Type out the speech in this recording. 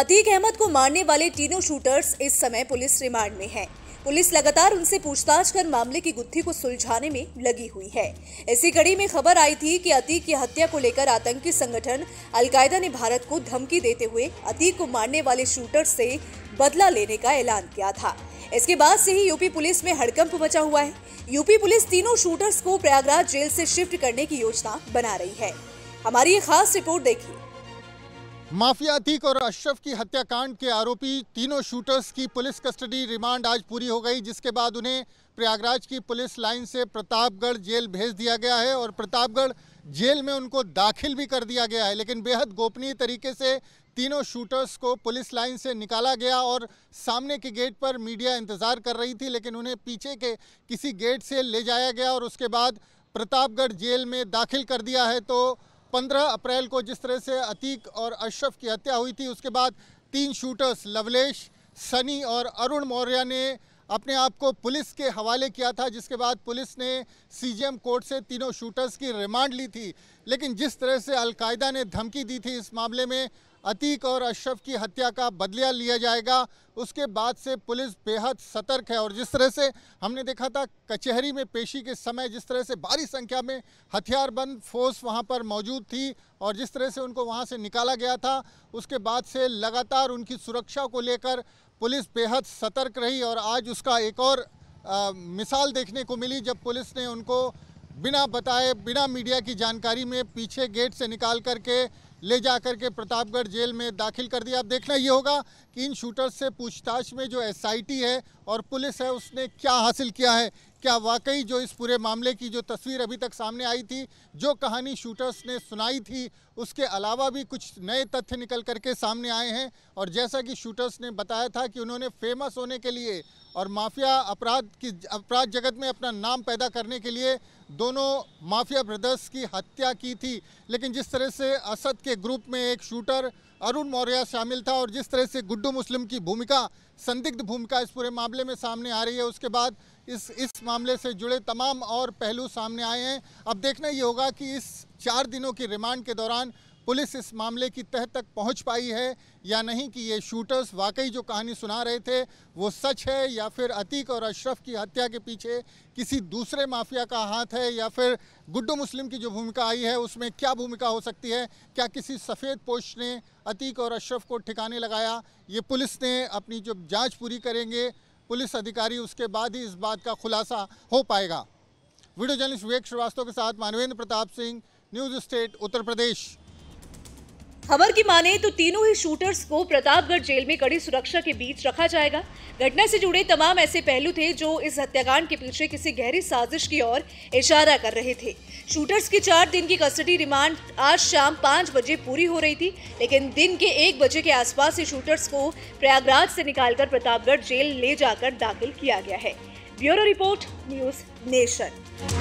अतीक अहमद को मारने वाले तीनों शूटर्स इस समय पुलिस रिमांड में हैं। पुलिस लगातार उनसे पूछताछ कर मामले की गुत्थी को सुलझाने में लगी हुई है इसी कड़ी में खबर आई थी कि अतीक की हत्या को लेकर आतंकी संगठन अलकायदा ने भारत को धमकी देते हुए अतीक को मारने वाले शूटर से बदला लेने का ऐलान किया था इसके बाद से ही यूपी पुलिस में हड़कंप मचा हुआ है यूपी पुलिस तीनों शूटर्स को प्रयागराज जेल से शिफ्ट करने की योजना बना रही है हमारी ये खास रिपोर्ट देखिए माफिया अतीक और अशरफ की हत्याकांड के आरोपी तीनों शूटर्स की पुलिस कस्टडी रिमांड आज पूरी हो गई जिसके बाद उन्हें प्रयागराज की पुलिस लाइन से प्रतापगढ़ जेल भेज दिया गया है और प्रतापगढ़ जेल में उनको दाखिल भी कर दिया गया है लेकिन बेहद गोपनीय तरीके से तीनों शूटर्स को पुलिस लाइन से निकाला गया और सामने के गेट पर मीडिया इंतज़ार कर रही थी लेकिन उन्हें पीछे के किसी गेट से ले जाया गया और उसके बाद प्रतापगढ़ जेल में दाखिल कर दिया है तो 15 अप्रैल को जिस तरह से अतीक और अशरफ की हत्या हुई थी उसके बाद तीन शूटर्स लवलेश सनी और अरुण मौर्य ने अपने आप को पुलिस के हवाले किया था जिसके बाद पुलिस ने सीजीएम कोर्ट से तीनों शूटर्स की रिमांड ली थी लेकिन जिस तरह से अलकायदा ने धमकी दी थी इस मामले में अतीक और अशरफ की हत्या का बदलिया लिया जाएगा उसके बाद से पुलिस बेहद सतर्क है और जिस तरह से हमने देखा था कचहरी में पेशी के समय जिस तरह से भारी संख्या में हथियारबंद फोर्स वहां पर मौजूद थी और जिस तरह से उनको वहां से निकाला गया था उसके बाद से लगातार उनकी सुरक्षा को लेकर पुलिस बेहद सतर्क रही और आज उसका एक और आ, मिसाल देखने को मिली जब पुलिस ने उनको बिना बताए बिना मीडिया की जानकारी में पीछे गेट से निकाल करके ले जा करके प्रतापगढ़ जेल में दाखिल कर दिया अब देखना ये होगा कि इन शूटर्स से पूछताछ में जो एसआईटी है और पुलिस है उसने क्या हासिल किया है क्या वाकई जो इस पूरे मामले की जो तस्वीर अभी तक सामने आई थी जो कहानी शूटर्स ने सुनाई थी उसके अलावा भी कुछ नए तथ्य निकल करके सामने आए हैं और जैसा कि शूटर्स ने बताया था कि उन्होंने फेमस होने के लिए और माफिया अपराध की अपराध जगत में अपना नाम पैदा करने के लिए दोनों माफिया ब्रदर्स की हत्या की थी लेकिन जिस तरह से असद के ग्रुप में एक शूटर अरुण मौर्य शामिल था और जिस तरह से गुड्डू मुस्लिम की भूमिका संदिग्ध भूमिका इस पूरे मामले में सामने आ रही है उसके बाद इस इस मामले से जुड़े तमाम और पहलू सामने आए हैं अब देखना ये होगा कि इस चार दिनों की रिमांड के दौरान पुलिस इस मामले की तह तक पहुंच पाई है या नहीं कि ये शूटर्स वाकई जो कहानी सुना रहे थे वो सच है या फिर अतीक और अशरफ की हत्या के पीछे किसी दूसरे माफिया का हाथ है या फिर गुड्डू मुस्लिम की जो भूमिका आई है उसमें क्या भूमिका हो सकती है क्या किसी सफ़ेद पोष ने अतीक और अशरफ को ठिकाने लगाया ये पुलिस ने अपनी जो जाँच पूरी करेंगे पुलिस अधिकारी उसके बाद ही इस बात का खुलासा हो पाएगा वीडियो जर्नलिस्ट विवेक श्रीवास्तव के साथ मानवेंद्र प्रताप सिंह न्यूज़ स्टेट उत्तर प्रदेश खबर की माने तो तीनों ही शूटर्स को प्रतापगढ़ जेल में कड़ी सुरक्षा के बीच रखा जाएगा घटना से जुड़े तमाम ऐसे पहलू थे जो इस हत्याकांड के पीछे किसी गहरी साजिश की ओर इशारा कर रहे थे शूटर्स की चार दिन की कस्टडी रिमांड आज शाम पाँच बजे पूरी हो रही थी लेकिन दिन के एक बजे के आसपास ही शूटर्स को प्रयागराज से निकालकर प्रतापगढ़ जेल ले जाकर दाखिल किया गया है ब्यूरो रिपोर्ट न्यूज नेशन